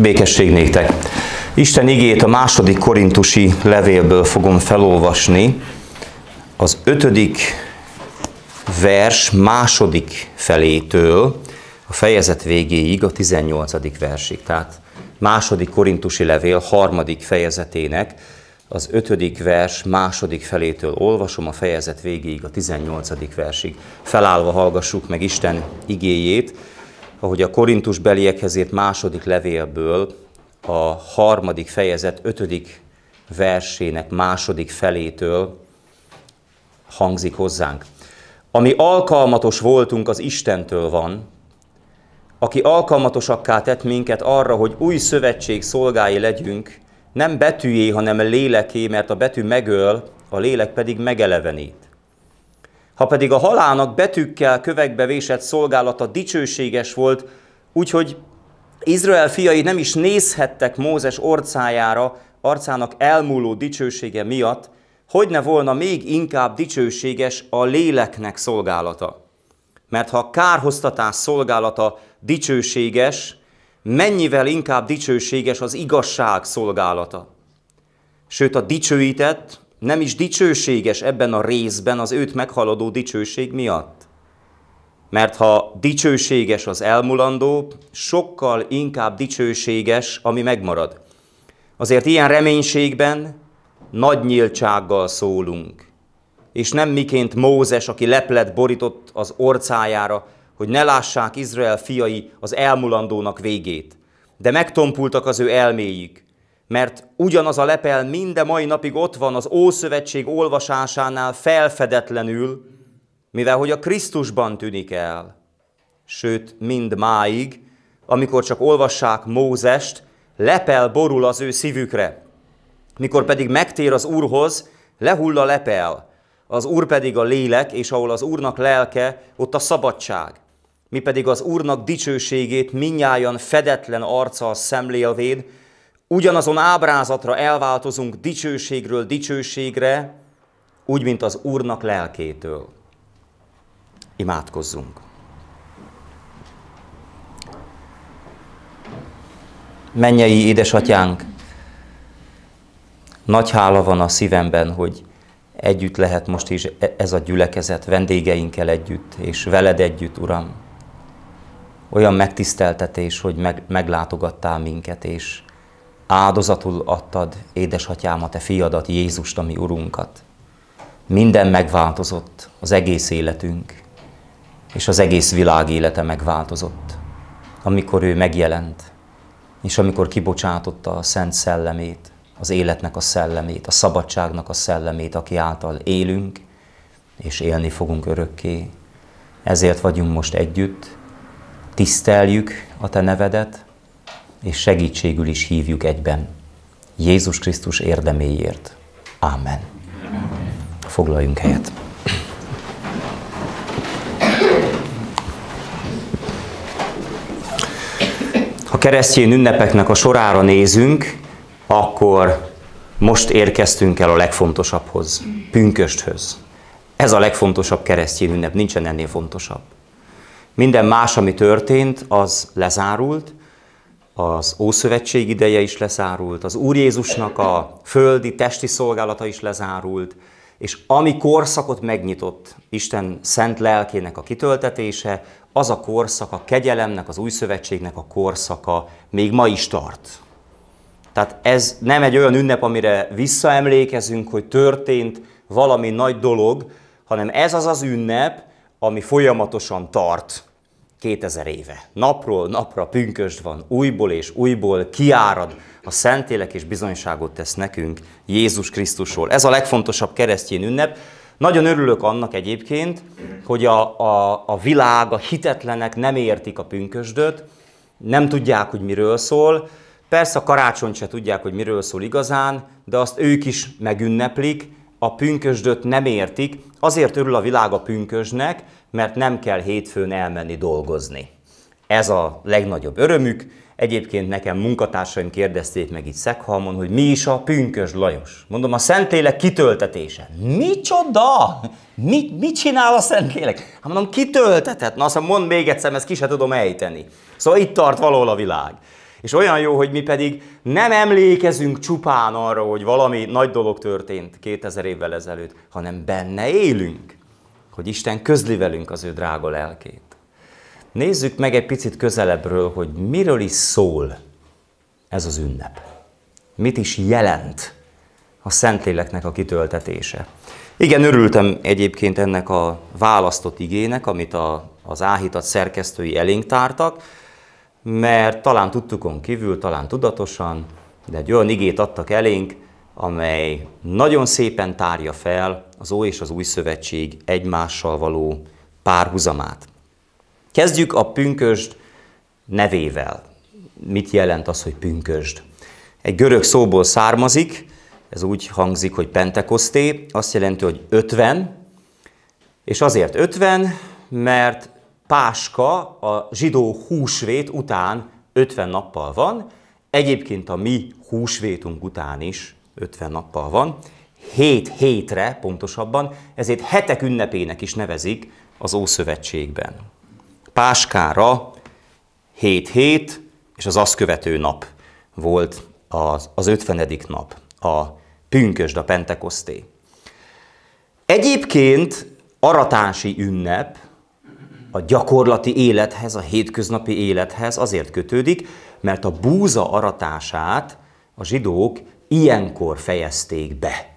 Békesség néktek! Isten igét a második korintusi levélből fogom felolvasni. Az ötödik vers második felétől a fejezet végéig, a 18. versig. Tehát második korintusi levél harmadik fejezetének az ötödik vers második felétől olvasom a fejezet végéig, a 18. versig. Felállva hallgassuk meg Isten igéjét, ahogy a Korintus beliekhez írt második levélből a harmadik fejezet ötödik versének második felétől hangzik hozzánk. Ami alkalmatos voltunk, az Istentől van, aki alkalmatosakká tett minket arra, hogy új szövetség szolgái legyünk, nem betűjé, hanem léleké, mert a betű megöl, a lélek pedig megelevenít. Ha pedig a halának betűkkel kövekbe vésett szolgálata dicsőséges volt, úgyhogy Izrael fiai nem is nézhettek Mózes orcájára, arcának elmúló dicsősége miatt, hogy ne volna még inkább dicsőséges a léleknek szolgálata. Mert ha a kárhoztatás szolgálata dicsőséges, mennyivel inkább dicsőséges az igazság szolgálata. Sőt, a dicsőített, nem is dicsőséges ebben a részben az őt meghaladó dicsőség miatt. Mert ha dicsőséges az elmulandó, sokkal inkább dicsőséges, ami megmarad. Azért ilyen reménységben nagy nyíltsággal szólunk. És nem miként Mózes, aki leplet borított az orcájára, hogy ne lássák Izrael fiai az elmulandónak végét. De megtompultak az ő elméjük, mert ugyanaz a lepel minden mai napig ott van az Ószövetség olvasásánál felfedetlenül, mivel hogy a Krisztusban tűnik el. Sőt, mind máig, amikor csak olvassák Mózest, lepel borul az ő szívükre. Mikor pedig megtér az Úrhoz, lehull a lepel, az Úr pedig a lélek, és ahol az Úrnak lelke, ott a szabadság. Mi pedig az Úrnak dicsőségét minnyáján fedetlen arccal szemlélvéd, ugyanazon ábrázatra elváltozunk dicsőségről dicsőségre, úgy, mint az Úrnak lelkétől. Imádkozzunk. Mennyei édesatyánk, nagy hála van a szívemben, hogy együtt lehet most is e- ez a gyülekezet vendégeinkkel együtt, és veled együtt, Uram. Olyan megtiszteltetés, hogy meg, meglátogattál minket, és Áldozatul adtad, édesatyám, a te fiadat, Jézust, ami Urunkat. Minden megváltozott, az egész életünk, és az egész világ élete megváltozott, amikor ő megjelent, és amikor kibocsátotta a Szent Szellemét, az életnek a szellemét, a szabadságnak a szellemét, aki által élünk, és élni fogunk örökké. Ezért vagyunk most együtt, tiszteljük a Te nevedet, és segítségül is hívjuk egyben. Jézus Krisztus érdeméért. Amen. Foglaljunk helyet. Ha keresztény ünnepeknek a sorára nézünk, akkor most érkeztünk el a legfontosabbhoz, pünkösthöz. Ez a legfontosabb keresztény ünnep, nincsen ennél fontosabb. Minden más, ami történt, az lezárult, az Ószövetség ideje is lezárult, az Úr Jézusnak a földi testi szolgálata is lezárult, és ami korszakot megnyitott Isten szent lelkének a kitöltetése, az a korszak, a kegyelemnek, az új szövetségnek a korszaka még ma is tart. Tehát ez nem egy olyan ünnep, amire visszaemlékezünk, hogy történt valami nagy dolog, hanem ez az az ünnep, ami folyamatosan tart. 2000 éve. Napról napra pünkösd van, újból és újból kiárad a Szentélek és bizonyságot tesz nekünk Jézus Krisztusról. Ez a legfontosabb keresztény ünnep. Nagyon örülök annak egyébként, hogy a, a, a világ, a hitetlenek nem értik a pünkösdöt, nem tudják, hogy miről szól. Persze a karácsony se tudják, hogy miről szól igazán, de azt ők is megünneplik, a pünkösdöt nem értik, azért örül a világ a pünkösnek, mert nem kell hétfőn elmenni dolgozni. Ez a legnagyobb örömük. Egyébként nekem munkatársaim kérdezték meg itt Szekhalmon, hogy mi is a pünkös Lajos. Mondom, a Szentlélek kitöltetése. Micsoda? Mi? mit csinál a Szentlélek? Hát mondom, kitöltetett? Na azt mondom, mondd még egyszer, ezt ki se tudom ejteni. Szóval itt tart valahol a világ. És olyan jó, hogy mi pedig nem emlékezünk csupán arra, hogy valami nagy dolog történt 2000 évvel ezelőtt, hanem benne élünk, hogy Isten közli velünk az ő drága lelkét. Nézzük meg egy picit közelebbről, hogy miről is szól ez az ünnep. Mit is jelent a Szentléleknek a kitöltetése. Igen, örültem egyébként ennek a választott igének, amit a, az áhítat szerkesztői elénk tártak, mert talán tudtukon kívül, talán tudatosan, de egy olyan igét adtak elénk, amely nagyon szépen tárja fel az Ó és az Új Szövetség egymással való párhuzamát. Kezdjük a pünkösd nevével. Mit jelent az, hogy pünkösd? Egy görög szóból származik, ez úgy hangzik, hogy pentekoszté, azt jelenti, hogy 50, és azért 50, mert Páska a zsidó húsvét után 50 nappal van, egyébként a mi húsvétunk után is 50 nappal van, 7 hétre pontosabban, ezért hetek ünnepének is nevezik az Ószövetségben. Páskára 7 hét és az azt követő nap volt az, az 50. nap, a pünkösd, a pentekoszté. Egyébként aratási ünnep, a gyakorlati élethez, a hétköznapi élethez azért kötődik, mert a búza aratását a zsidók ilyenkor fejezték be,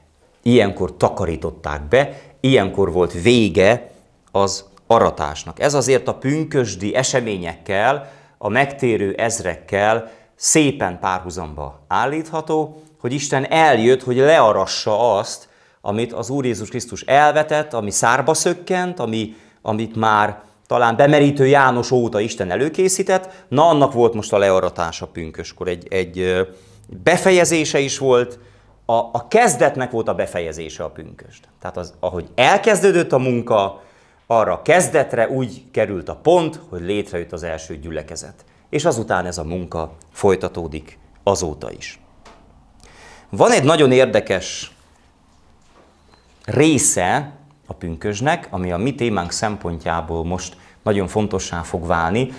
ilyenkor takarították be, ilyenkor volt vége az aratásnak. Ez azért a pünkösdi eseményekkel, a megtérő ezrekkel szépen párhuzamba állítható, hogy Isten eljött, hogy learassa azt, amit az Úr Jézus Krisztus elvetett, ami szárba szökkent, ami, amit már talán bemerítő János óta Isten előkészített, na annak volt most a learatása pünköskor, egy, egy befejezése is volt, a, a kezdetnek volt a befejezése a pünköst. Tehát az, ahogy elkezdődött a munka, arra a kezdetre úgy került a pont, hogy létrejött az első gyülekezet. És azután ez a munka folytatódik azóta is. Van egy nagyon érdekes része a pünkösnek, ami a mi témánk szempontjából most nagyon fontossá fog válni,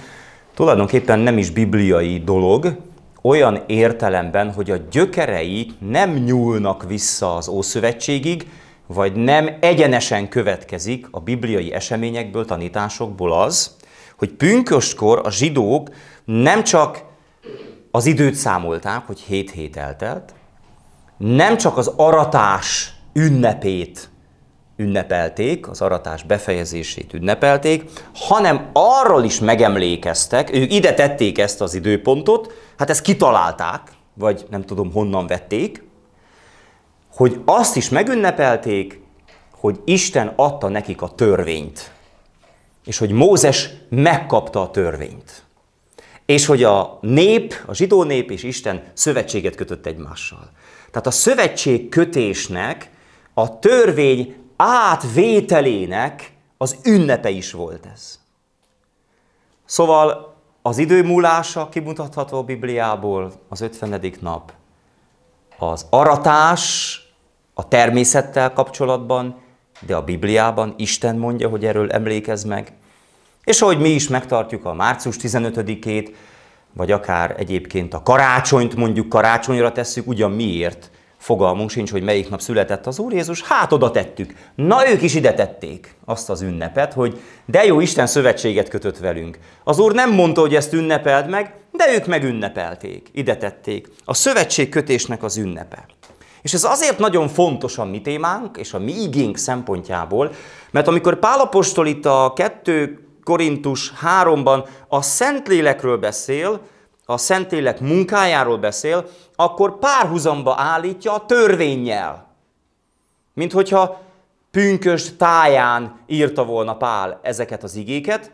tulajdonképpen nem is bibliai dolog, olyan értelemben, hogy a gyökerei nem nyúlnak vissza az Ószövetségig, vagy nem egyenesen következik a bibliai eseményekből, tanításokból az, hogy pünköstkor a zsidók nem csak az időt számolták, hogy hét hét eltelt, nem csak az aratás ünnepét ünnepelték, az aratás befejezését ünnepelték, hanem arról is megemlékeztek, ők ide tették ezt az időpontot, hát ezt kitalálták, vagy nem tudom honnan vették, hogy azt is megünnepelték, hogy Isten adta nekik a törvényt, és hogy Mózes megkapta a törvényt, és hogy a nép, a zsidó nép és Isten szövetséget kötött egymással. Tehát a szövetség kötésnek a törvény átvételének az ünnepe is volt ez. Szóval az idő múlása kimutatható a Bibliából az 50. nap. Az aratás a természettel kapcsolatban, de a Bibliában Isten mondja, hogy erről emlékezz meg. És ahogy mi is megtartjuk a március 15-ét, vagy akár egyébként a karácsonyt mondjuk karácsonyra tesszük, ugyan miért? Fogalmunk sincs, hogy melyik nap született az Úr Jézus, hát oda tettük. Na ők is ide tették azt az ünnepet, hogy de jó Isten szövetséget kötött velünk. Az Úr nem mondta, hogy ezt ünnepeld meg, de ők ünnepelték, ide tették. A szövetségkötésnek az ünnepe. És ez azért nagyon fontos a mi témánk és a mi igénk szempontjából, mert amikor Pálapostól itt a 2 Korintus 3-ban a Szentlélekről beszél, a Szentlélek munkájáról beszél, akkor párhuzamba állítja a törvényjel. Mint hogyha pünkös táján írta volna Pál ezeket az igéket,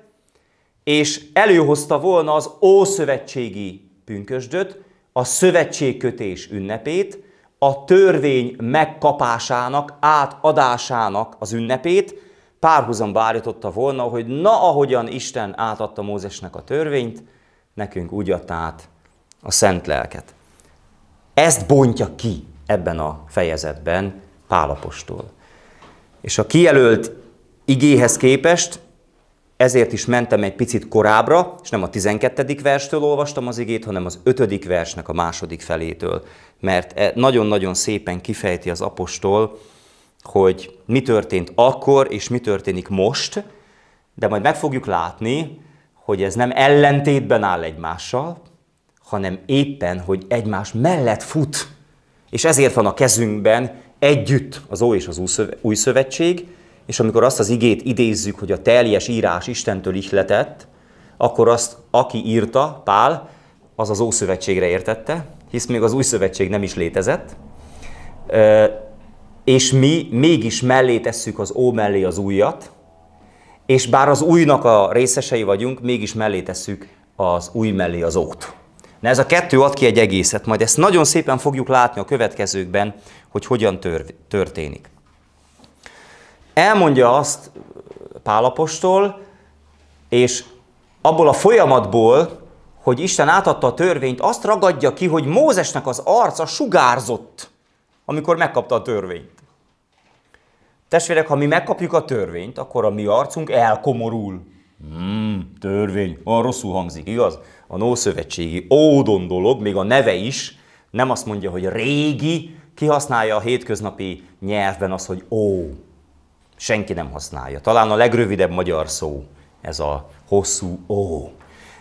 és előhozta volna az ószövetségi pünkösdöt, a szövetségkötés ünnepét, a törvény megkapásának, átadásának az ünnepét, párhuzamba állította volna, hogy na ahogyan Isten átadta Mózesnek a törvényt, nekünk úgy adta át a szent lelket. Ezt bontja ki ebben a fejezetben Pálapostól. És a kijelölt igéhez képest ezért is mentem egy picit korábbra, és nem a 12. verstől olvastam az igét, hanem az 5. versnek a második felétől. Mert e nagyon-nagyon szépen kifejti az apostol, hogy mi történt akkor, és mi történik most, de majd meg fogjuk látni, hogy ez nem ellentétben áll egymással, hanem éppen, hogy egymás mellett fut. És ezért van a kezünkben együtt az Ó és az Új Szövetség, és amikor azt az igét idézzük, hogy a teljes írás Istentől ihletett, akkor azt, aki írta, Pál, az az Ószövetségre értette, hisz még az Új Szövetség nem is létezett, és mi mégis mellé tesszük az Ó mellé az újat, és bár az újnak a részesei vagyunk, mégis mellé tesszük az új mellé az ót. Na ez a kettő ad ki egy egészet, majd ezt nagyon szépen fogjuk látni a következőkben, hogy hogyan tör, történik. Elmondja azt Pálapostól, és abból a folyamatból, hogy Isten átadta a törvényt, azt ragadja ki, hogy Mózesnek az arca sugárzott, amikor megkapta a törvényt. Testvérek, ha mi megkapjuk a törvényt, akkor a mi arcunk elkomorul. Hmm, törvény, olyan rosszul hangzik, igaz? A nószövetségi ódon dolog, még a neve is, nem azt mondja, hogy régi, kihasználja a hétköznapi nyelvben az, hogy ó. Senki nem használja. Talán a legrövidebb magyar szó ez a hosszú ó.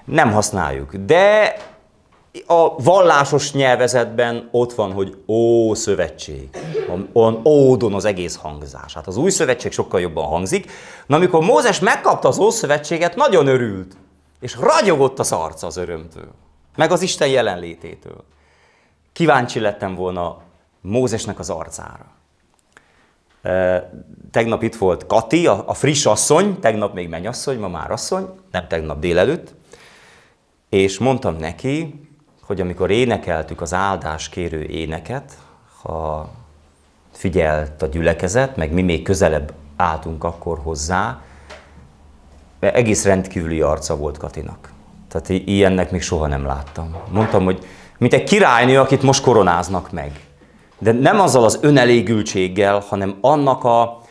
Nem használjuk, de a vallásos nyelvezetben ott van, hogy ó szövetség, on ódon az egész hangzás. Hát az új szövetség sokkal jobban hangzik. Na, amikor Mózes megkapta az ószövetséget, nagyon örült, és ragyogott az arca az örömtől, meg az Isten jelenlététől. Kíváncsi lettem volna Mózesnek az arcára. E, tegnap itt volt Kati, a, a friss asszony, tegnap még mennyasszony, ma már asszony, nem tegnap délelőtt, és mondtam neki, hogy amikor énekeltük az áldás kérő éneket, ha figyelt a gyülekezet, meg mi még közelebb álltunk akkor hozzá, mert egész rendkívüli arca volt Katinak. Tehát ilyennek még soha nem láttam. Mondtam, hogy mint egy királynő, akit most koronáznak meg. De nem azzal az önelégültséggel, hanem annak a,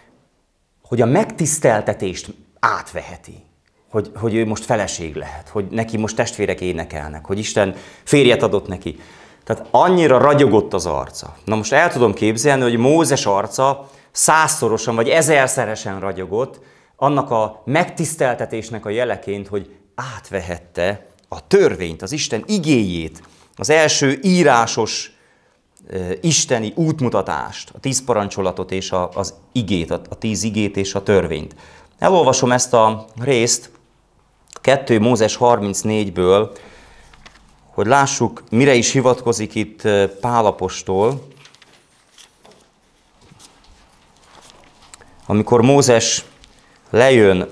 hogy a megtiszteltetést átveheti hogy, hogy ő most feleség lehet, hogy neki most testvérek énekelnek, hogy Isten férjet adott neki. Tehát annyira ragyogott az arca. Na most el tudom képzelni, hogy Mózes arca százszorosan vagy ezerszeresen ragyogott, annak a megtiszteltetésnek a jeleként, hogy átvehette a törvényt, az Isten igéjét, az első írásos e, isteni útmutatást, a tíz parancsolatot és a, az igét, a, a tíz igét és a törvényt. Elolvasom ezt a részt, 2 Mózes 34-ből, hogy lássuk, mire is hivatkozik itt Pálapostól, amikor Mózes lejön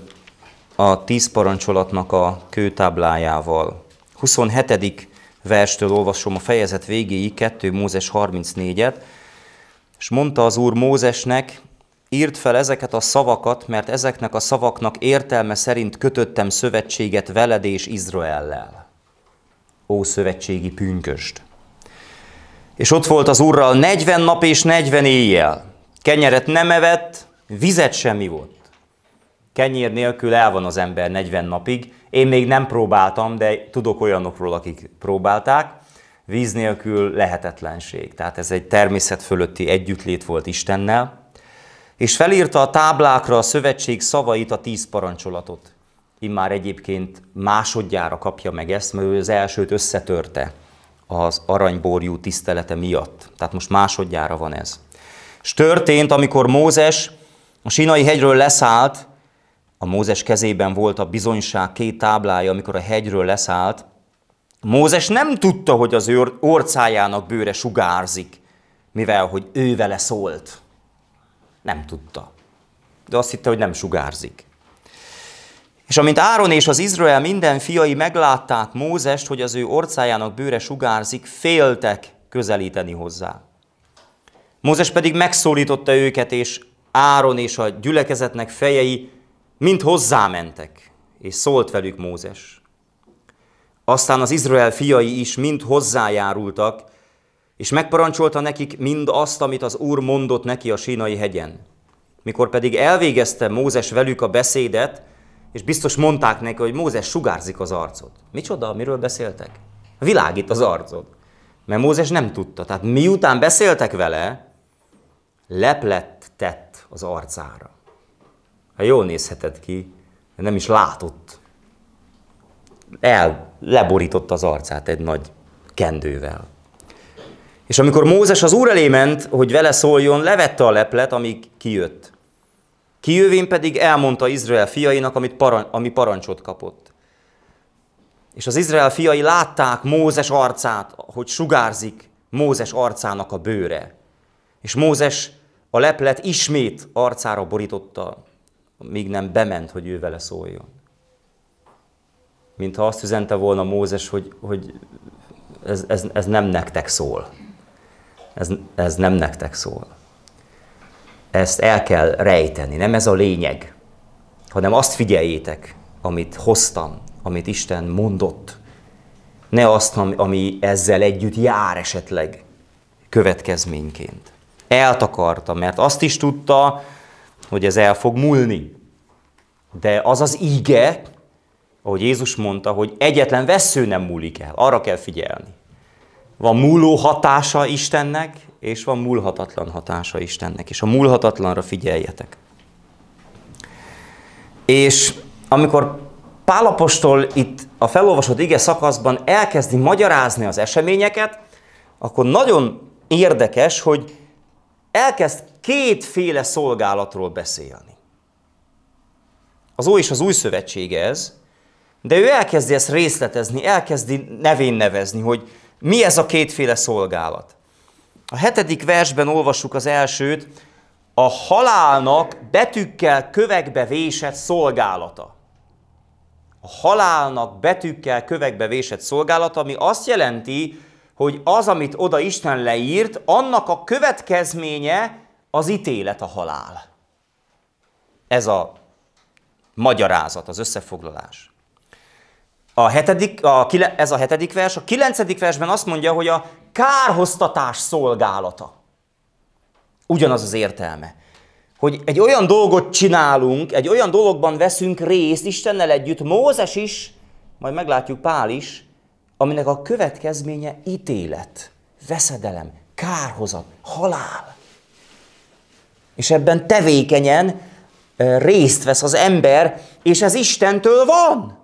a tíz parancsolatnak a kőtáblájával. 27. verstől olvasom a fejezet végéig, 2 Mózes 34-et, és mondta az Úr Mózesnek, Írd fel ezeket a szavakat, mert ezeknek a szavaknak értelme szerint kötöttem szövetséget veled és Izraellel. Ó szövetségi pünköst! És ott volt az úrral 40 nap és 40 éjjel. Kenyeret nem evett, vizet sem ivott. Kenyér nélkül el van az ember 40 napig. Én még nem próbáltam, de tudok olyanokról, akik próbálták. Víz nélkül lehetetlenség. Tehát ez egy természet fölötti együttlét volt Istennel és felírta a táblákra a szövetség szavait, a tíz parancsolatot. Immár egyébként másodjára kapja meg ezt, mert ő az elsőt összetörte az aranyborjú tisztelete miatt. Tehát most másodjára van ez. És történt, amikor Mózes a sínai hegyről leszállt, a Mózes kezében volt a bizonyság két táblája, amikor a hegyről leszállt, Mózes nem tudta, hogy az ő orcájának bőre sugárzik, mivel hogy ő vele szólt. Nem tudta. De azt hitte, hogy nem sugárzik. És amint Áron és az Izrael minden fiai meglátták Mózest, hogy az ő orcájának bőre sugárzik, féltek közelíteni hozzá. Mózes pedig megszólította őket, és Áron és a gyülekezetnek fejei mind hozzámentek, és szólt velük Mózes. Aztán az Izrael fiai is mind hozzájárultak, és megparancsolta nekik mind azt, amit az Úr mondott neki a sínai hegyen. Mikor pedig elvégezte Mózes velük a beszédet, és biztos mondták neki, hogy Mózes sugárzik az arcot. Micsoda, miről beszéltek? Világít az arcod. Mert Mózes nem tudta. Tehát miután beszéltek vele, leplett tett az arcára. Ha jól nézheted ki, de nem is látott. El, leborított az arcát egy nagy kendővel. És amikor Mózes az úr elé ment, hogy vele szóljon, levette a leplet, amíg kijött. Kijövén pedig elmondta Izrael fiainak, amit paran- ami parancsot kapott. És az Izrael fiai látták Mózes arcát, hogy sugárzik Mózes arcának a bőre. És Mózes a leplet ismét arcára borította, míg nem bement, hogy ő vele szóljon. Mintha azt üzente volna Mózes, hogy, hogy ez, ez, ez nem nektek szól ez, ez nem nektek szól. Ezt el kell rejteni, nem ez a lényeg, hanem azt figyeljétek, amit hoztam, amit Isten mondott. Ne azt, ami ezzel együtt jár esetleg következményként. Eltakarta, mert azt is tudta, hogy ez el fog múlni. De az az íge, ahogy Jézus mondta, hogy egyetlen vesző nem múlik el. Arra kell figyelni. Van múló hatása Istennek, és van múlhatatlan hatása Istennek, és a múlhatatlanra figyeljetek. És amikor Pálapostól itt a felolvasott ige szakaszban elkezdi magyarázni az eseményeket, akkor nagyon érdekes, hogy elkezd kétféle szolgálatról beszélni. Az Ó és az Új Szövetség ez, de ő elkezdi ezt részletezni, elkezdi nevén nevezni, hogy mi ez a kétféle szolgálat? A hetedik versben olvassuk az elsőt, a halálnak betűkkel kövekbe vésett szolgálata. A halálnak betűkkel kövekbe vésett szolgálata, ami azt jelenti, hogy az, amit oda Isten leírt, annak a következménye az ítélet a halál. Ez a magyarázat, az összefoglalás. A hetedik, a kile, ez a hetedik vers. A kilencedik versben azt mondja, hogy a kárhoztatás szolgálata. Ugyanaz az értelme. Hogy egy olyan dolgot csinálunk, egy olyan dologban veszünk részt Istennel együtt, Mózes is, majd meglátjuk Pál is, aminek a következménye ítélet, veszedelem, kárhozat, halál. És ebben tevékenyen részt vesz az ember, és ez Istentől van.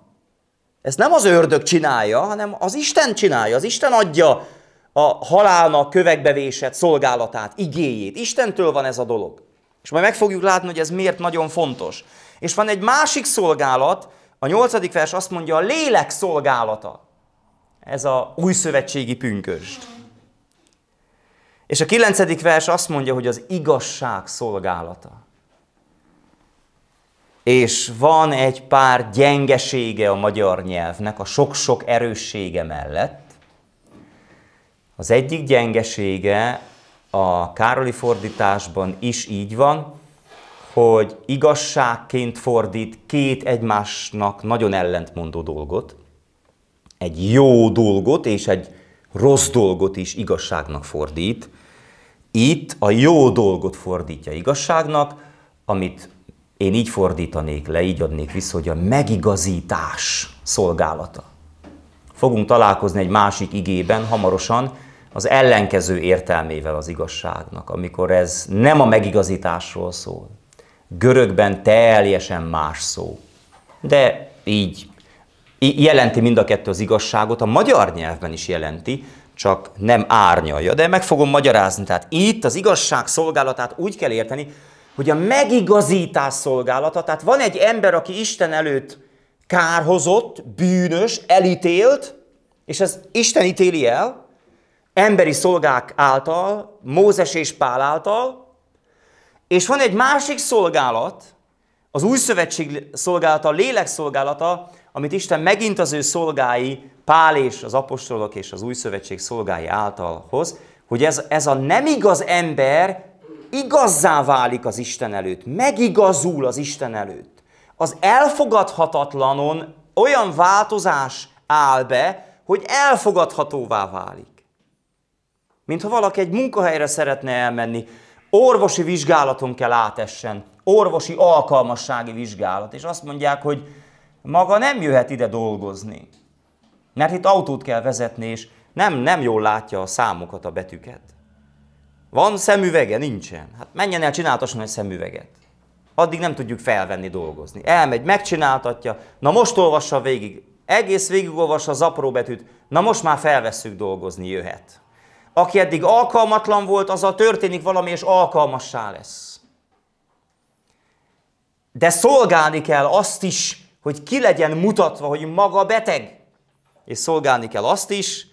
Ezt nem az ördög csinálja, hanem az Isten csinálja. Az Isten adja a halálnak kövekbe vésett szolgálatát, igéjét. Istentől van ez a dolog. És majd meg fogjuk látni, hogy ez miért nagyon fontos. És van egy másik szolgálat, a nyolcadik vers azt mondja, a lélek szolgálata. Ez a új szövetségi pünköst. És a kilencedik vers azt mondja, hogy az igazság szolgálata és van egy pár gyengesége a magyar nyelvnek a sok-sok erőssége mellett. Az egyik gyengesége a Károli fordításban is így van, hogy igazságként fordít két egymásnak nagyon ellentmondó dolgot. Egy jó dolgot és egy rossz dolgot is igazságnak fordít. Itt a jó dolgot fordítja igazságnak, amit én így fordítanék le, így adnék vissza, hogy a megigazítás szolgálata. Fogunk találkozni egy másik igében hamarosan, az ellenkező értelmével az igazságnak, amikor ez nem a megigazításról szól. Görögben teljesen más szó. De így jelenti mind a kettő az igazságot, a magyar nyelvben is jelenti, csak nem árnyalja. De meg fogom magyarázni, tehát itt az igazság szolgálatát úgy kell érteni, hogy a megigazítás szolgálata, tehát van egy ember, aki Isten előtt kárhozott, bűnös, elítélt, és ez Isten ítéli el, emberi szolgák által, Mózes és Pál által, és van egy másik szolgálat, az új szövetség szolgálata, a lélek szolgálata, amit Isten megint az ő szolgái, Pál és az apostolok és az új szövetség szolgái által hoz, hogy ez, ez a nem igaz ember igazzá válik az Isten előtt, megigazul az Isten előtt. Az elfogadhatatlanon olyan változás áll be, hogy elfogadhatóvá válik. Mintha valaki egy munkahelyre szeretne elmenni, orvosi vizsgálaton kell átessen, orvosi alkalmassági vizsgálat, és azt mondják, hogy maga nem jöhet ide dolgozni, mert itt autót kell vezetni, és nem, nem jól látja a számokat, a betűket. Van szemüvege? Nincsen. Hát menjen el, csináltasson egy szemüveget. Addig nem tudjuk felvenni, dolgozni. Elmegy, megcsináltatja, na most olvassa végig, egész végig olvassa az apró betűt, na most már felvesszük dolgozni, jöhet. Aki eddig alkalmatlan volt, a történik valami, és alkalmassá lesz. De szolgálni kell azt is, hogy ki legyen mutatva, hogy maga beteg. És szolgálni kell azt is,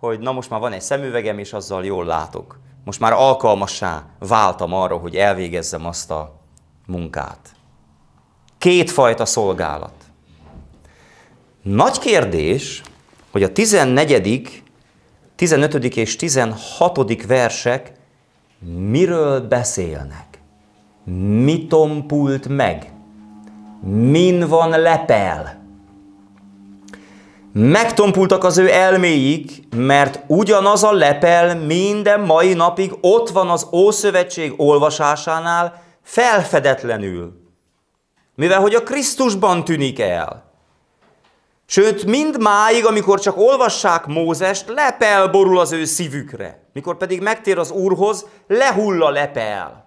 hogy na most már van egy szemüvegem, és azzal jól látok most már alkalmasá váltam arra, hogy elvégezzem azt a munkát. Kétfajta szolgálat. Nagy kérdés, hogy a 14., 15. és 16. versek miről beszélnek? Mi tompult meg? Min van lepel? Megtompultak az ő elméik, mert ugyanaz a lepel minden mai napig ott van az Ószövetség olvasásánál felfedetlenül. Mivel hogy a Krisztusban tűnik el. Sőt, mind máig, amikor csak olvassák Mózest, lepel borul az ő szívükre. Mikor pedig megtér az Úrhoz, lehull a lepel.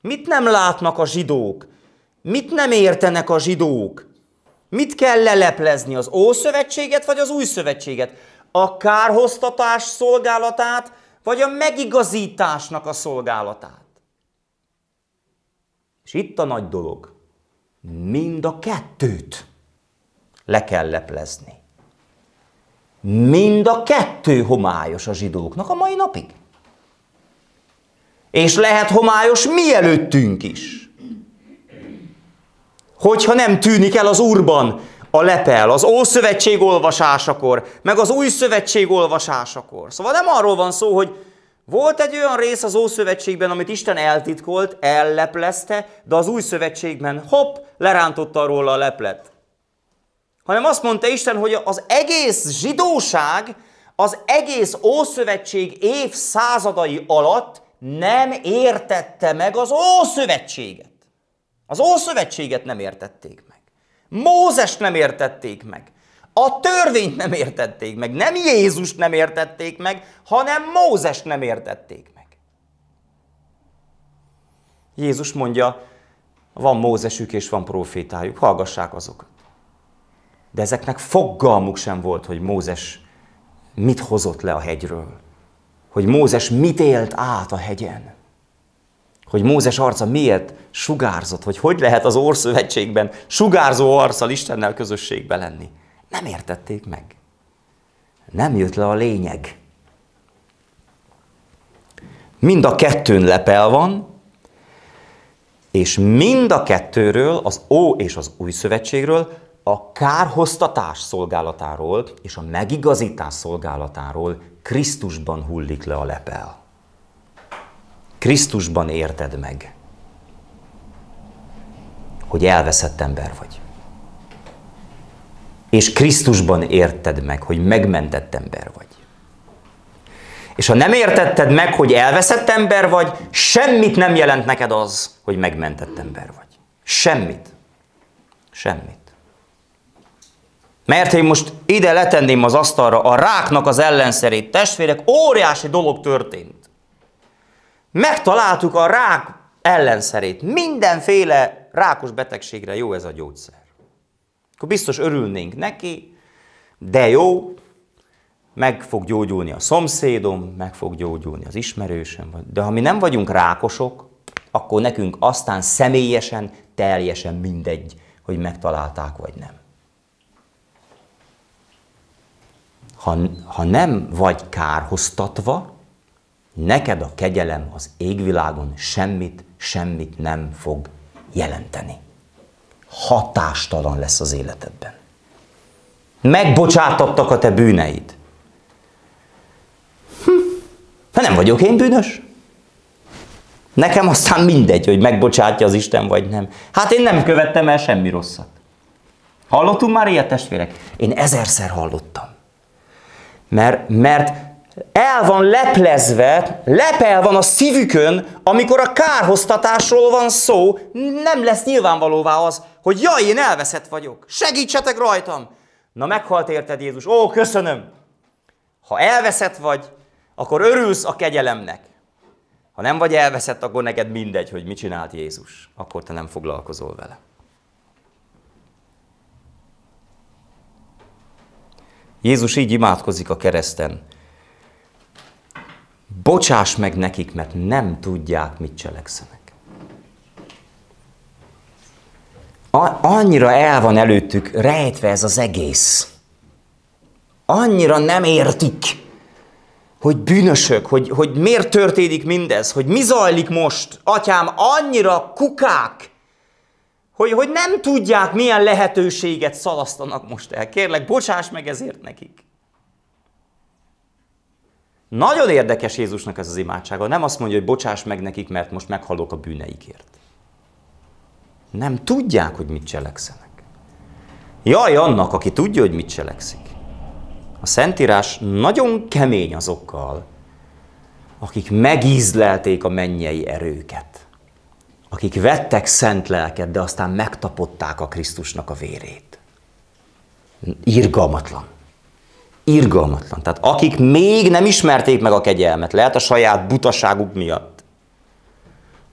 Mit nem látnak a zsidók? Mit nem értenek a zsidók? Mit kell leleplezni, az Ószövetséget vagy az Új Szövetséget? A kárhoztatás szolgálatát, vagy a megigazításnak a szolgálatát? És itt a nagy dolog. Mind a kettőt le kell leplezni. Mind a kettő homályos a zsidóknak a mai napig. És lehet homályos mielőttünk is hogyha nem tűnik el az Úrban a lepel, az Ószövetség olvasásakor, meg az Új Szövetség olvasásakor. Szóval nem arról van szó, hogy volt egy olyan rész az Ószövetségben, amit Isten eltitkolt, elleplezte, de az Új Szövetségben hopp, lerántotta róla a leplet. Hanem azt mondta Isten, hogy az egész zsidóság, az egész Ószövetség évszázadai alatt nem értette meg az Ószövetséget. Az Ószövetséget nem értették meg. Mózes nem értették meg. A törvényt nem értették meg. Nem Jézust nem értették meg, hanem Mózes nem értették meg. Jézus mondja, van Mózesük és van profétájuk, hallgassák azokat. De ezeknek fogalmuk sem volt, hogy Mózes mit hozott le a hegyről. Hogy Mózes mit élt át a hegyen hogy Mózes arca miért sugárzott, hogy hogy lehet az Orszövetségben sugárzó arccal Istennel közösségbe lenni. Nem értették meg. Nem jött le a lényeg. Mind a kettőn lepel van, és mind a kettőről, az Ó és az Új Szövetségről, a kárhoztatás szolgálatáról és a megigazítás szolgálatáról Krisztusban hullik le a lepel. Krisztusban érted meg, hogy elveszett ember vagy. És Krisztusban érted meg, hogy megmentett ember vagy. És ha nem értetted meg, hogy elveszett ember vagy, semmit nem jelent neked az, hogy megmentett ember vagy. Semmit. Semmit. Mert én most ide letenném az asztalra a ráknak az ellenszerét, testvérek, óriási dolog történt. Megtaláltuk a rák ellenszerét. Mindenféle rákos betegségre jó ez a gyógyszer. Akkor biztos örülnénk neki, de jó, meg fog gyógyulni a szomszédom, meg fog gyógyulni az ismerősöm. De ha mi nem vagyunk rákosok, akkor nekünk aztán személyesen, teljesen mindegy, hogy megtalálták vagy nem. Ha, ha nem vagy kárhoztatva, neked a kegyelem az égvilágon semmit, semmit nem fog jelenteni. Hatástalan lesz az életedben. Megbocsátottak a te bűneid. Hm, nem vagyok én bűnös. Nekem aztán mindegy, hogy megbocsátja az Isten, vagy nem. Hát én nem követtem el semmi rosszat. Hallottunk már ilyet, testvérek? Én ezerszer hallottam. Mert, mert el van leplezve, lepel van a szívükön, amikor a kárhoztatásról van szó, nem lesz nyilvánvalóvá az, hogy jaj, én elveszett vagyok, segítsetek rajtam. Na meghalt érted Jézus, ó, köszönöm. Ha elveszett vagy, akkor örülsz a kegyelemnek. Ha nem vagy elveszett, akkor neked mindegy, hogy mit csinált Jézus. Akkor te nem foglalkozol vele. Jézus így imádkozik a kereszten bocsáss meg nekik, mert nem tudják, mit cselekszenek. Annyira el van előttük rejtve ez az egész. Annyira nem értik, hogy bűnösök, hogy, hogy miért történik mindez, hogy mi zajlik most. Atyám, annyira kukák, hogy, hogy nem tudják, milyen lehetőséget szalasztanak most el. Kérlek, bocsáss meg ezért nekik. Nagyon érdekes Jézusnak ez az imádsága. Nem azt mondja, hogy bocsáss meg nekik, mert most meghalok a bűneikért. Nem tudják, hogy mit cselekszenek. Jaj annak, aki tudja, hogy mit cselekszik. A Szentírás nagyon kemény azokkal, akik megízlelték a mennyei erőket, akik vettek szent lelket, de aztán megtapották a Krisztusnak a vérét. Irgalmatlan irgalmatlan. Tehát akik még nem ismerték meg a kegyelmet, lehet a saját butaságuk miatt,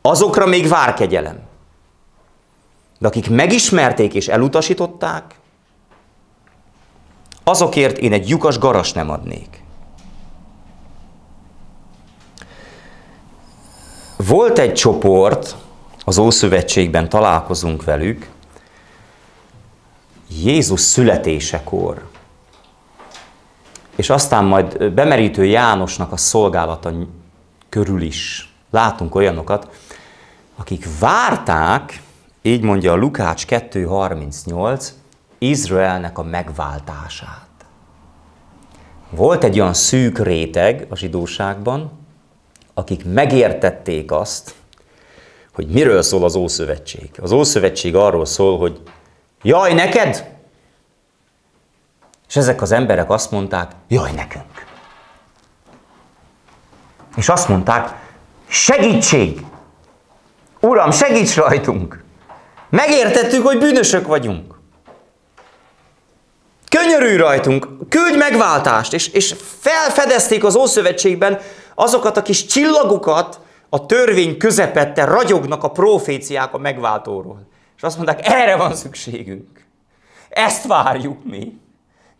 azokra még vár kegyelem. De akik megismerték és elutasították, azokért én egy lyukas garas nem adnék. Volt egy csoport, az Ószövetségben találkozunk velük, Jézus születésekor – és aztán majd bemerítő Jánosnak a szolgálata körül is látunk olyanokat, akik várták, így mondja a Lukács 2.38, Izraelnek a megváltását. Volt egy olyan szűk réteg a zsidóságban, akik megértették azt, hogy miről szól az Ószövetség. Az Ószövetség arról szól, hogy jaj, neked és ezek az emberek azt mondták, jaj nekünk. És azt mondták, segítség! Uram, segíts rajtunk! Megértettük, hogy bűnösök vagyunk. Könyörülj rajtunk, küldj megváltást, és, és felfedezték az Ószövetségben azokat a kis csillagokat, a törvény közepette ragyognak a proféciák a megváltóról. És azt mondták, erre van szükségünk. Ezt várjuk mi.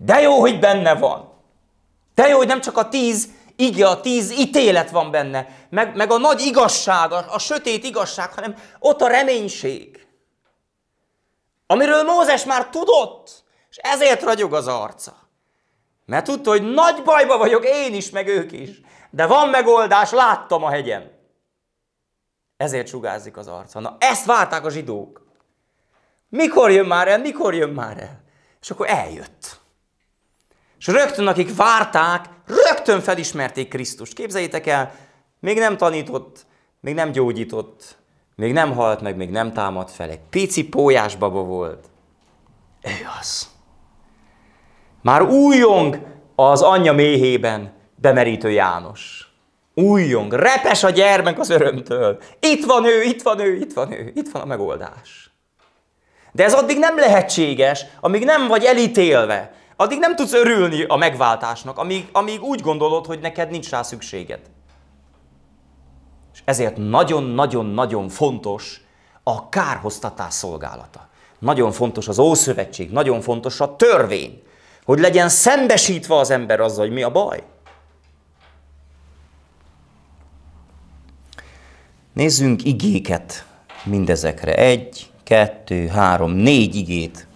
De jó, hogy benne van. De jó, hogy nem csak a tíz igye, a tíz ítélet van benne, meg, meg a nagy igazság, a, a sötét igazság, hanem ott a reménység, amiről Mózes már tudott, és ezért ragyog az arca. Mert tudta, hogy nagy bajba vagyok én is, meg ők is. De van megoldás, láttam a hegyen. Ezért sugázik az arca. Na ezt várták a zsidók. Mikor jön már el, mikor jön már el? És akkor eljött. És rögtön, akik várták, rögtön felismerték Krisztust. Képzeljétek el, még nem tanított, még nem gyógyított, még nem halt meg, még nem támad fel. Egy pici pólyás baba volt. Ő az. Már újjong az anyja méhében bemerítő János. Újjong, repes a gyermek az örömtől. Itt van ő, itt van ő, itt van ő, itt van a megoldás. De ez addig nem lehetséges, amíg nem vagy elítélve, addig nem tudsz örülni a megváltásnak, amíg, amíg úgy gondolod, hogy neked nincs rá szükséged. És ezért nagyon-nagyon-nagyon fontos a kárhoztatás szolgálata. Nagyon fontos az Ószövetség, nagyon fontos a törvény, hogy legyen szembesítve az ember azzal, hogy mi a baj. Nézzünk igéket mindezekre. Egy, kettő, három, négy igét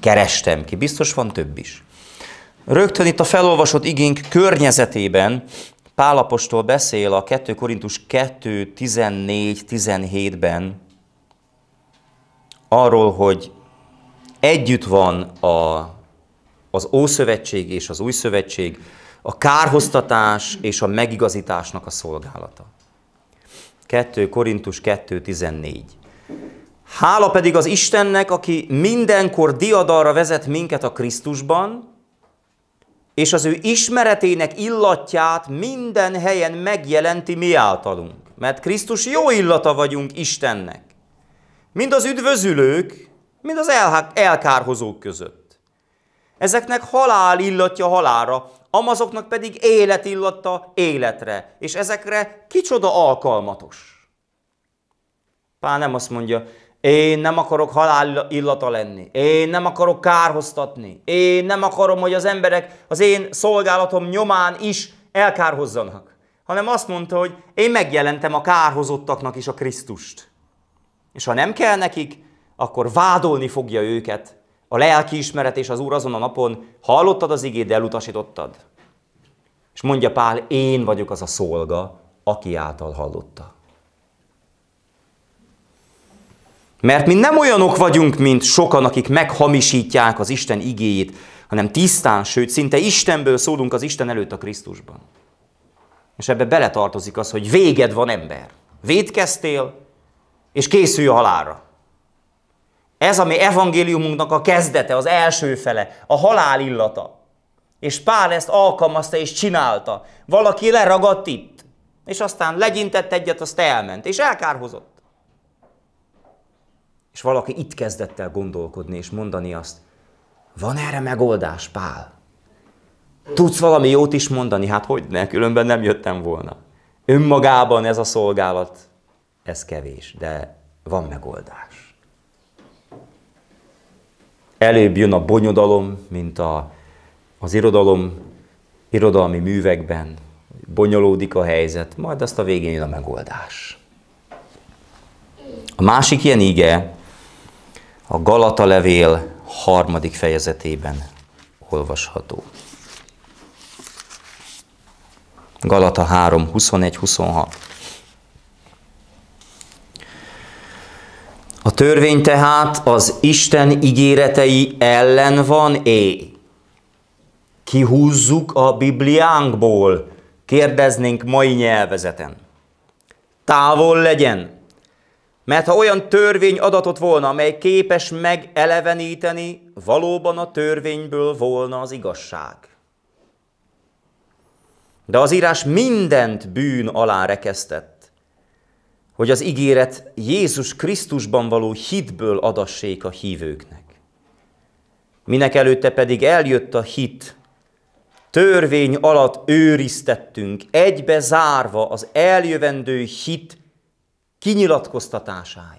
kerestem ki. Biztos van több is. Rögtön itt a felolvasott igénk környezetében Pálapostól beszél a 2 Korintus 2, 14-17-ben arról, hogy együtt van a, az Ószövetség és az Új Szövetség, a kárhoztatás és a megigazításnak a szolgálata. 2 Korintus 14. Hála pedig az Istennek, aki mindenkor diadalra vezet minket a Krisztusban, és az ő ismeretének illatját minden helyen megjelenti mi általunk. Mert Krisztus jó illata vagyunk Istennek. Mind az üdvözülők, mind az elkárhozók között. Ezeknek halál illatja halára, amazoknak pedig élet illatta életre, és ezekre kicsoda alkalmatos. Pál nem azt mondja, én nem akarok halál illata lenni. Én nem akarok kárhoztatni. Én nem akarom, hogy az emberek az én szolgálatom nyomán is elkárhozzanak. Hanem azt mondta, hogy én megjelentem a kárhozottaknak is a Krisztust. És ha nem kell nekik, akkor vádolni fogja őket. A lelki ismeret és az Úr azon a napon hallottad az igét, de elutasítottad. És mondja Pál, én vagyok az a szolga, aki által hallotta. Mert mi nem olyanok vagyunk, mint sokan, akik meghamisítják az Isten igéjét, hanem tisztán, sőt, szinte Istenből szólunk az Isten előtt a Krisztusban. És ebbe beletartozik az, hogy véged van ember. Védkeztél, és készülj a halálra. Ez a mi evangéliumunknak a kezdete, az első fele, a halál illata. És Pál ezt alkalmazta és csinálta. Valaki leragadt itt, és aztán legyintett egyet, azt elment, és elkárhozott. És valaki itt kezdett el gondolkodni és mondani azt, van erre megoldás, Pál? Tudsz valami jót is mondani? Hát hogy ne, különben nem jöttem volna. Önmagában ez a szolgálat, ez kevés, de van megoldás. Előbb jön a bonyodalom, mint a, az irodalom, irodalmi művekben. Bonyolódik a helyzet, majd azt a végén jön a megoldás. A másik ilyen ige, a Galata levél harmadik fejezetében olvasható. Galata 3, 21-26. A törvény tehát az Isten ígéretei ellen van é. Kihúzzuk a Bibliánkból, kérdeznénk mai nyelvezeten. Távol legyen, mert ha olyan törvény adatot volna, amely képes megeleveníteni, valóban a törvényből volna az igazság. De az írás mindent bűn alá rekesztett, hogy az ígéret Jézus Krisztusban való hitből adassék a hívőknek. Minek előtte pedig eljött a hit, törvény alatt őriztettünk, egybe zárva az eljövendő hit kinyilatkoztatásáig.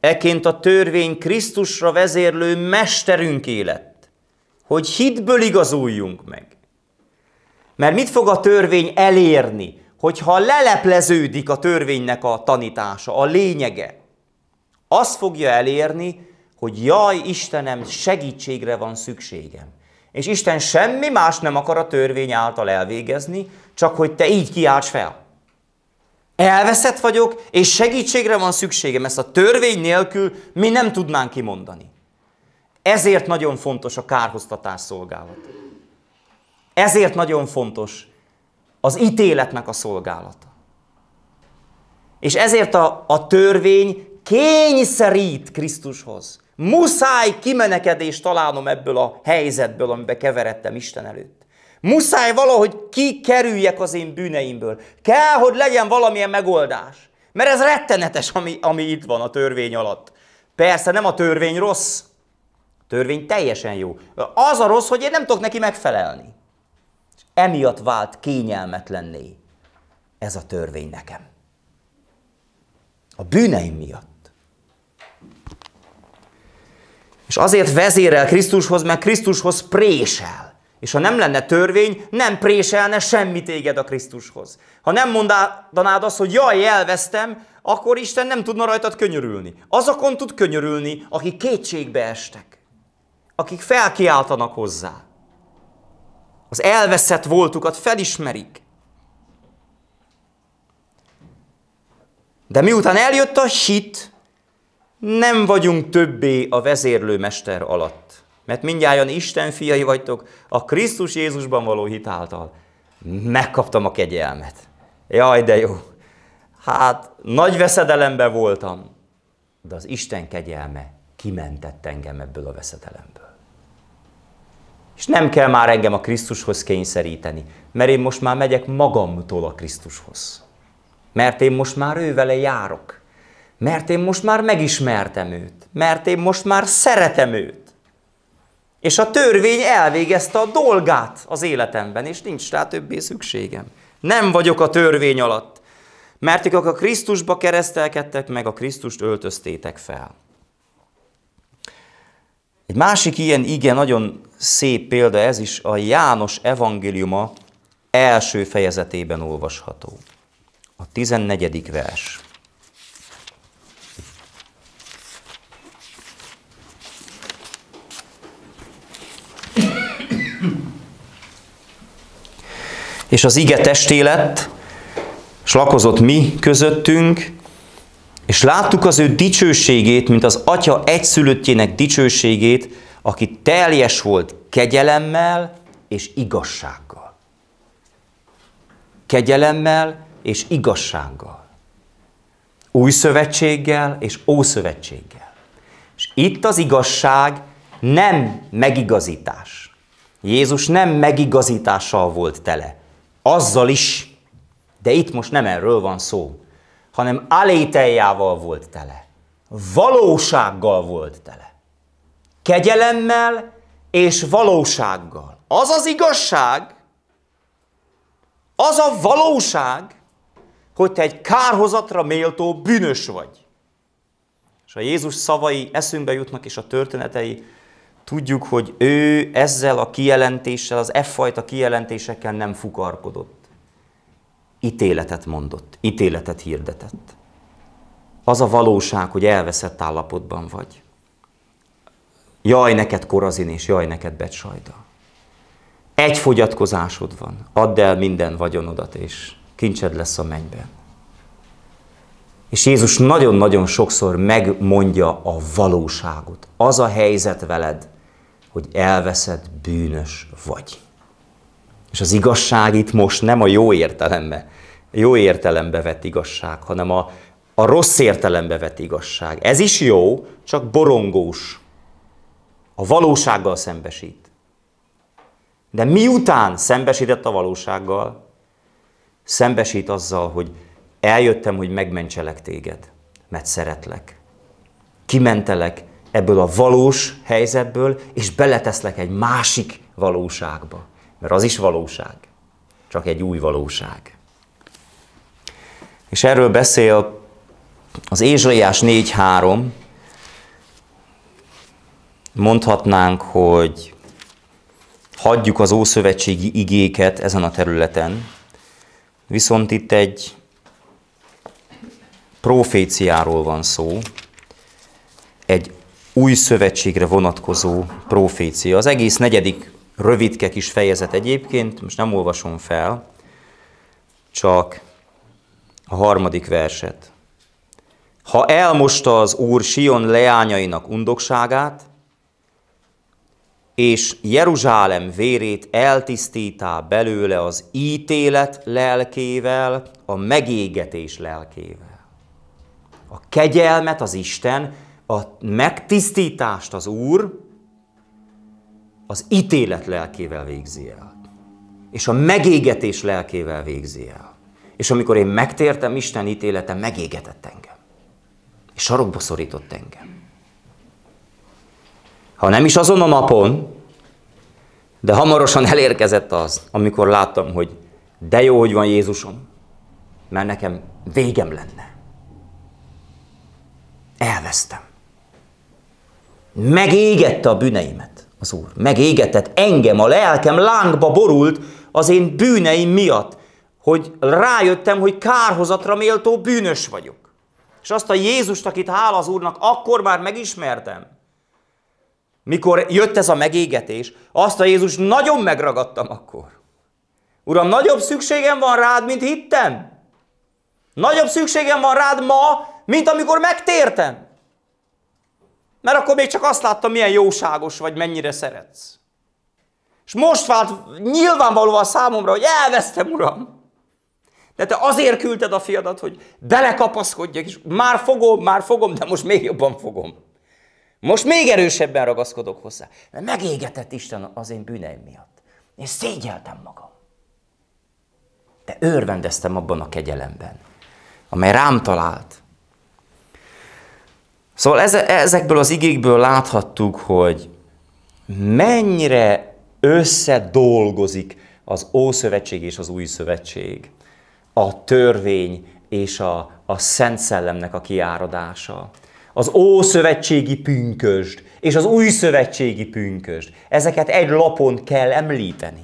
Eként a törvény Krisztusra vezérlő mesterünk élet, hogy hitből igazuljunk meg. Mert mit fog a törvény elérni, hogyha lelepleződik a törvénynek a tanítása, a lényege? Azt fogja elérni, hogy jaj, Istenem, segítségre van szükségem. És Isten semmi más nem akar a törvény által elvégezni, csak hogy te így kiálts fel. Elveszett vagyok, és segítségre van szükségem. Ezt a törvény nélkül mi nem tudnánk kimondani. Ezért nagyon fontos a kárhoztatás szolgálat. Ezért nagyon fontos az ítéletnek a szolgálata. És ezért a, a törvény kényszerít Krisztushoz. Muszáj kimenekedést találnom ebből a helyzetből, amibe keveredtem Isten előtt. Muszáj valahogy kikerüljek az én bűneimből. Kell, hogy legyen valamilyen megoldás. Mert ez rettenetes, ami, ami itt van a törvény alatt. Persze nem a törvény rossz. A törvény teljesen jó. Az a rossz, hogy én nem tudok neki megfelelni. És emiatt vált kényelmetlenné ez a törvény nekem. A bűneim miatt. És azért vezérel Krisztushoz, mert Krisztushoz présel. És ha nem lenne törvény, nem préselne semmi téged a Krisztushoz. Ha nem mondanád azt, hogy jaj, elvesztem, akkor Isten nem tudna rajtad könyörülni. Azokon tud könyörülni, akik kétségbe estek, akik felkiáltanak hozzá. Az elveszett voltukat felismerik. De miután eljött a hit, nem vagyunk többé a vezérlő mester alatt mert mindjárt Isten fiai vagytok a Krisztus Jézusban való hitáltal. Megkaptam a kegyelmet. Jaj, de jó. Hát nagy veszedelemben voltam, de az Isten kegyelme kimentett engem ebből a veszedelemből. És nem kell már engem a Krisztushoz kényszeríteni, mert én most már megyek magamtól a Krisztushoz. Mert én most már ővele járok. Mert én most már megismertem őt. Mert én most már szeretem őt. És a törvény elvégezte a dolgát az életemben, és nincs rá többé szükségem. Nem vagyok a törvény alatt. Mert akik a Krisztusba keresztelkedtek, meg a Krisztust öltöztétek fel. Egy másik ilyen igen, nagyon szép példa ez is a János evangéliuma első fejezetében olvasható. A 14. vers. és az ige testé lett, és lakozott mi közöttünk, és láttuk az ő dicsőségét, mint az atya egyszülöttjének dicsőségét, aki teljes volt kegyelemmel és igazsággal. Kegyelemmel és igazsággal. Új szövetséggel és ószövetséggel. És itt az igazság nem megigazítás. Jézus nem megigazítással volt tele, azzal is, de itt most nem erről van szó, hanem alételjával volt tele, valósággal volt tele, kegyelemmel és valósággal. Az az igazság, az a valóság, hogy te egy kárhozatra méltó bűnös vagy. És a Jézus szavai eszünkbe jutnak, és a történetei, Tudjuk, hogy ő ezzel a kijelentéssel, az e fajta kijelentésekkel nem fukarkodott. Ítéletet mondott, ítéletet hirdetett. Az a valóság, hogy elveszett állapotban vagy. Jaj neked korazin és jaj neked becsajda. Egy fogyatkozásod van, add el minden vagyonodat, és kincsed lesz a mennyben. És Jézus nagyon-nagyon sokszor megmondja a valóságot. Az a helyzet veled, hogy elveszett bűnös vagy. És az igazság itt most nem a jó értelembe, a jó értelembe vett igazság, hanem a, a rossz értelembe vett igazság. Ez is jó, csak borongós. A valósággal szembesít. De miután szembesített a valósággal, szembesít azzal, hogy eljöttem, hogy megmentselek téged, mert szeretlek. Kimentelek, ebből a valós helyzetből, és beleteszlek egy másik valóságba. Mert az is valóság, csak egy új valóság. És erről beszél az Ézsaiás 4.3, mondhatnánk, hogy hagyjuk az Ószövetségi igéket ezen a területen, viszont itt egy proféciáról van szó, egy új szövetségre vonatkozó profécia. Az egész negyedik rövidke kis fejezet egyébként, most nem olvasom fel, csak a harmadik verset. Ha elmosta az Úr Sion leányainak undokságát, és Jeruzsálem vérét eltisztítá belőle az ítélet lelkével, a megégetés lelkével. A kegyelmet az Isten a megtisztítást az Úr az ítélet lelkével végzi el. És a megégetés lelkével végzi el. És amikor én megtértem, Isten ítélete megégetett engem. És sarokba szorított engem. Ha nem is azon a napon, de hamarosan elérkezett az, amikor láttam, hogy de jó, hogy van Jézusom, mert nekem végem lenne. Elvesztem. Megégette a bűneimet az Úr. Megégetett engem, a lelkem lángba borult az én bűneim miatt, hogy rájöttem, hogy kárhozatra méltó bűnös vagyok. És azt a Jézust, akit hál az Úrnak, akkor már megismertem, mikor jött ez a megégetés, azt a Jézus nagyon megragadtam akkor. Uram, nagyobb szükségem van rád, mint hittem. Nagyobb szükségem van rád ma, mint amikor megtértem. Mert akkor még csak azt láttam, milyen jóságos vagy, mennyire szeretsz. És most vált nyilvánvalóan számomra, hogy elvesztem, uram. De te azért küldted a fiadat, hogy belekapaszkodjak, és már fogom, már fogom, de most még jobban fogom. Most még erősebben ragaszkodok hozzá. Mert megégetett Isten az én bűneim miatt. Én szégyeltem magam. De örvendeztem abban a kegyelemben, amely rám talált, Szóval ezekből az igékből láthattuk, hogy mennyire összedolgozik az Ószövetség és az Új Szövetség, a törvény és a, a Szent Szellemnek a kiáradása, az Ószövetségi pünkösd és az Új Szövetségi pünkösd. Ezeket egy lapon kell említeni.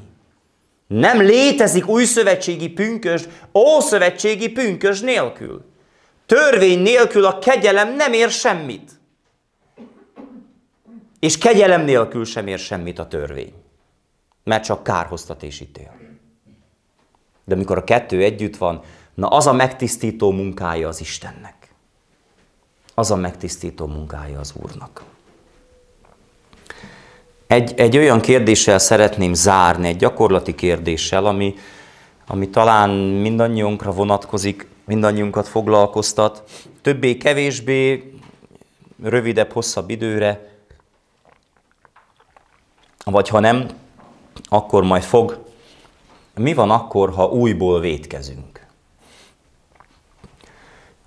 Nem létezik újszövetségi pünkösd, ószövetségi pünkösd nélkül. Törvény nélkül a kegyelem nem ér semmit. És kegyelem nélkül sem ér semmit a törvény. Mert csak kárhoztatás ítél. De amikor a kettő együtt van, na az a megtisztító munkája az Istennek. Az a megtisztító munkája az Úrnak. Egy, egy olyan kérdéssel szeretném zárni, egy gyakorlati kérdéssel, ami, ami talán mindannyiunkra vonatkozik, mindannyiunkat foglalkoztat, többé-kevésbé, rövidebb, hosszabb időre, vagy ha nem, akkor majd fog. Mi van akkor, ha újból vétkezünk?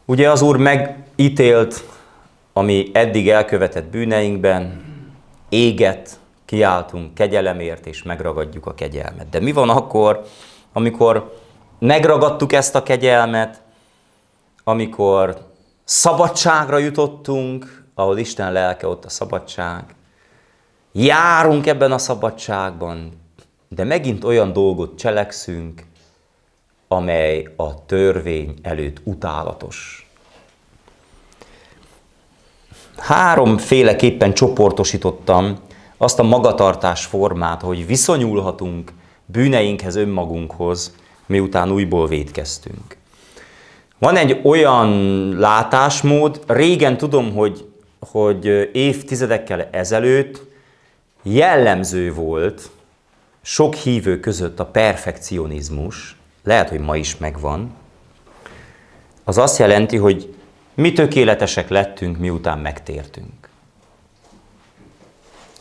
Ugye az Úr megítélt, ami eddig elkövetett bűneinkben, éget, kiáltunk kegyelemért, és megragadjuk a kegyelmet. De mi van akkor, amikor megragadtuk ezt a kegyelmet, amikor szabadságra jutottunk, ahol Isten lelke ott a szabadság, járunk ebben a szabadságban, de megint olyan dolgot cselekszünk, amely a törvény előtt utálatos. Háromféleképpen csoportosítottam azt a magatartás formát, hogy viszonyulhatunk bűneinkhez, önmagunkhoz, miután újból védkeztünk. Van egy olyan látásmód, régen tudom, hogy, hogy évtizedekkel ezelőtt jellemző volt sok hívő között a perfekcionizmus, lehet, hogy ma is megvan, az azt jelenti, hogy mi tökéletesek lettünk, miután megtértünk.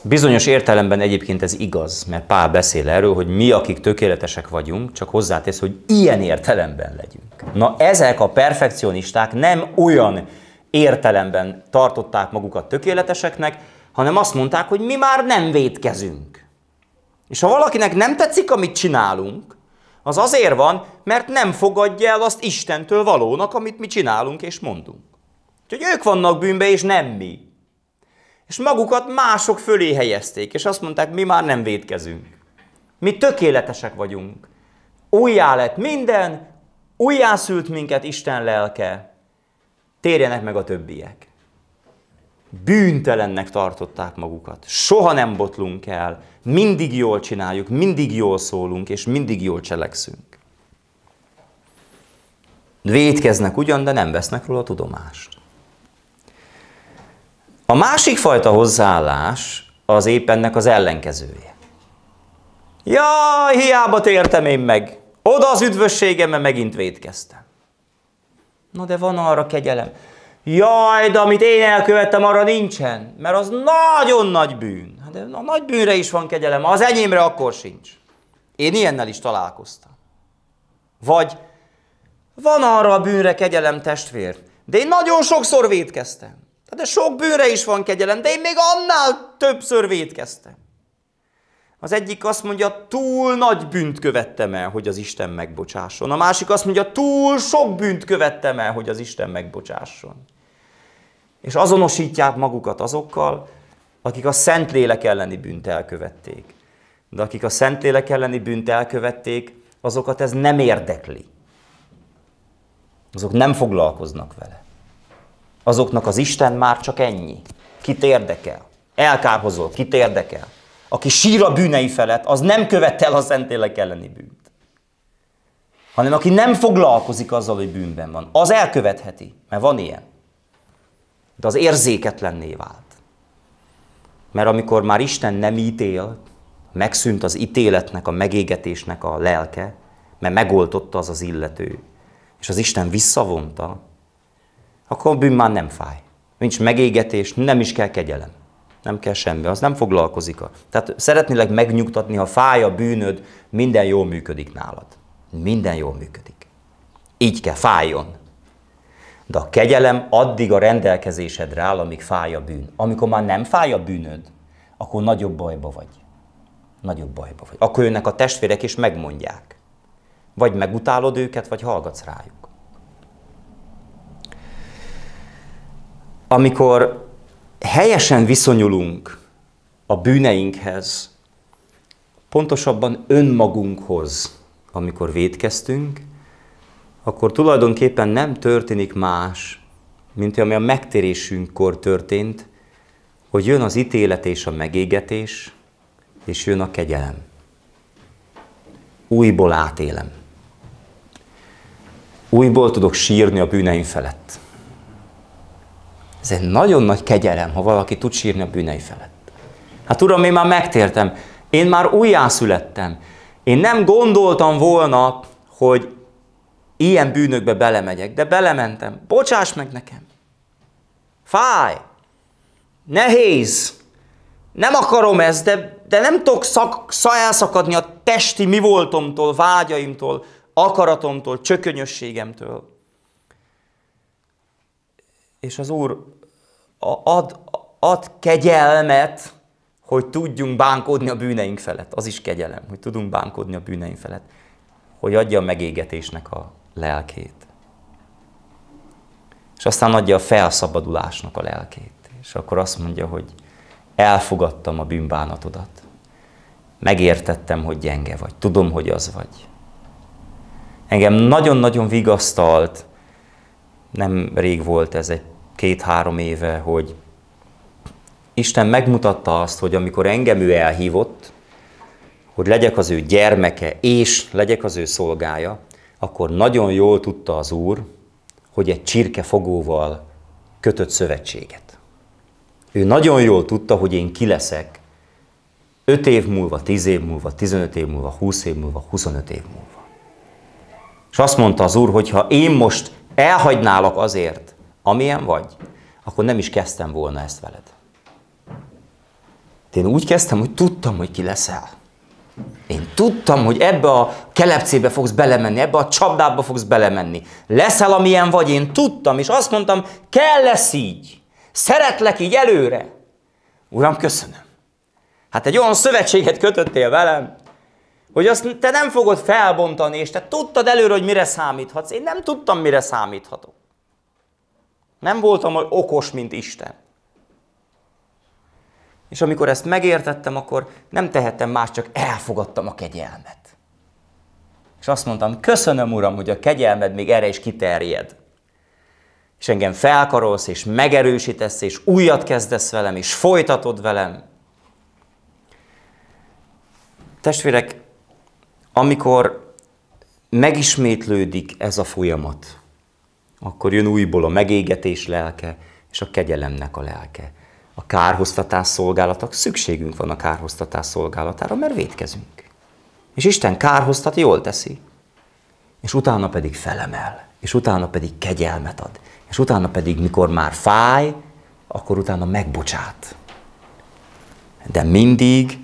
Bizonyos értelemben egyébként ez igaz, mert Pál beszél erről, hogy mi, akik tökéletesek vagyunk, csak hozzátesz, hogy ilyen értelemben legyünk. Na ezek a perfekcionisták nem olyan értelemben tartották magukat tökéleteseknek, hanem azt mondták, hogy mi már nem védkezünk. És ha valakinek nem tetszik, amit csinálunk, az azért van, mert nem fogadja el azt Istentől valónak, amit mi csinálunk és mondunk. Úgyhogy ők vannak bűnbe, és nem mi és magukat mások fölé helyezték, és azt mondták, mi már nem védkezünk. Mi tökéletesek vagyunk. Újjá lett minden, szült minket Isten lelke. Térjenek meg a többiek. Bűntelennek tartották magukat. Soha nem botlunk el. Mindig jól csináljuk, mindig jól szólunk, és mindig jól cselekszünk. Védkeznek ugyan, de nem vesznek róla tudomást. A másik fajta hozzáállás az épp ennek az ellenkezője. Jaj, hiába tértem én meg, oda az üdvösségemre megint védkeztem. Na de van arra kegyelem. Jaj, de amit én elkövettem, arra nincsen, mert az nagyon nagy bűn. Hát de a nagy bűnre is van kegyelem, az enyémre akkor sincs. Én ilyennel is találkoztam. Vagy van arra a bűnre kegyelem testvér, de én nagyon sokszor védkeztem. Hát de sok bőre is van kegyelem, de én még annál többször védkeztem. Az egyik azt mondja, túl nagy bűnt követtem el, hogy az Isten megbocsásson. A másik azt mondja, túl sok bűnt követtem el, hogy az Isten megbocsásson. És azonosítják magukat azokkal, akik a Szentlélek elleni bűnt elkövették. De akik a Szentlélek elleni bűnt elkövették, azokat ez nem érdekli. Azok nem foglalkoznak vele azoknak az Isten már csak ennyi. Kit érdekel? Elkárhozol, kit érdekel? Aki sír a bűnei felett, az nem követ el a szentélek elleni bűnt. Hanem aki nem foglalkozik azzal, hogy bűnben van, az elkövetheti, mert van ilyen. De az érzéketlenné vált. Mert amikor már Isten nem ítél, megszűnt az ítéletnek, a megégetésnek a lelke, mert megoltotta az az illető. És az Isten visszavonta, akkor a bűn már nem fáj. Nincs megégetés, nem is kell kegyelem. Nem kell semmi, az nem foglalkozik. A... Tehát szeretnélek megnyugtatni, ha fáj a bűnöd, minden jól működik nálad. Minden jól működik. Így kell, fájjon. De a kegyelem addig a rendelkezésedre áll, amíg fáj a bűn. Amikor már nem fáj a bűnöd, akkor nagyobb bajba vagy. Nagyobb bajba vagy. Akkor jönnek a testvérek és megmondják. Vagy megutálod őket, vagy hallgatsz rájuk. amikor helyesen viszonyulunk a bűneinkhez, pontosabban önmagunkhoz, amikor védkeztünk, akkor tulajdonképpen nem történik más, mint ami a megtérésünkkor történt, hogy jön az ítélet és a megégetés, és jön a kegyelem. Újból átélem. Újból tudok sírni a bűneim felett. Ez egy nagyon nagy kegyelem, ha valaki tud sírni a bűnei felett. Hát Uram, én már megtértem, én már újjászülettem. Én nem gondoltam volna, hogy ilyen bűnökbe belemegyek, de belementem. Bocsáss meg nekem. Fáj. Nehéz. Nem akarom ezt, de, de nem tudok szak, szajászakadni a testi mi voltomtól, vágyaimtól, akaratomtól, csökönyösségemtől és az Úr ad, ad kegyelmet, hogy tudjunk bánkodni a bűneink felett. Az is kegyelem, hogy tudunk bánkodni a bűneink felett. Hogy adja a megégetésnek a lelkét. És aztán adja a felszabadulásnak a lelkét. És akkor azt mondja, hogy elfogadtam a bűnbánatodat. Megértettem, hogy gyenge vagy. Tudom, hogy az vagy. Engem nagyon-nagyon vigasztalt, nem rég volt ez egy két-három éve, hogy Isten megmutatta azt, hogy amikor engem ő elhívott, hogy legyek az ő gyermeke, és legyek az ő szolgája, akkor nagyon jól tudta az Úr, hogy egy csirkefogóval kötött szövetséget. Ő nagyon jól tudta, hogy én ki leszek 5 év múlva, 10 év múlva, 15 év múlva, 20 év múlva, 25 év múlva. És azt mondta az Úr, hogy ha én most elhagynálak azért, amilyen vagy, akkor nem is kezdtem volna ezt veled. De én úgy kezdtem, hogy tudtam, hogy ki leszel. Én tudtam, hogy ebbe a kelepcébe fogsz belemenni, ebbe a csapdába fogsz belemenni. Leszel, amilyen vagy, én tudtam, és azt mondtam, kell lesz így. Szeretlek így előre. Uram, köszönöm. Hát egy olyan szövetséget kötöttél velem, hogy azt te nem fogod felbontani, és te tudtad előre, hogy mire számíthatsz. Én nem tudtam, mire számíthatok. Nem voltam okos, mint Isten. És amikor ezt megértettem, akkor nem tehettem más, csak elfogadtam a kegyelmet. És azt mondtam, köszönöm, Uram, hogy a kegyelmed még erre is kiterjed. És engem felkarolsz, és megerősítesz, és újat kezdesz velem, és folytatod velem. Testvérek, amikor megismétlődik ez a folyamat, akkor jön újból a megégetés lelke és a kegyelemnek a lelke. A kárhoztatás szolgálatok, szükségünk van a kárhoztatás szolgálatára, mert védkezünk. És Isten kárhoztat, jól teszi. És utána pedig felemel, és utána pedig kegyelmet ad, és utána pedig, mikor már fáj, akkor utána megbocsát. De mindig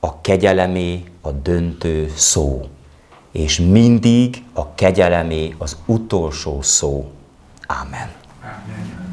a kegyelemé a döntő szó, és mindig a kegyelemé az utolsó szó. Amen. Amen.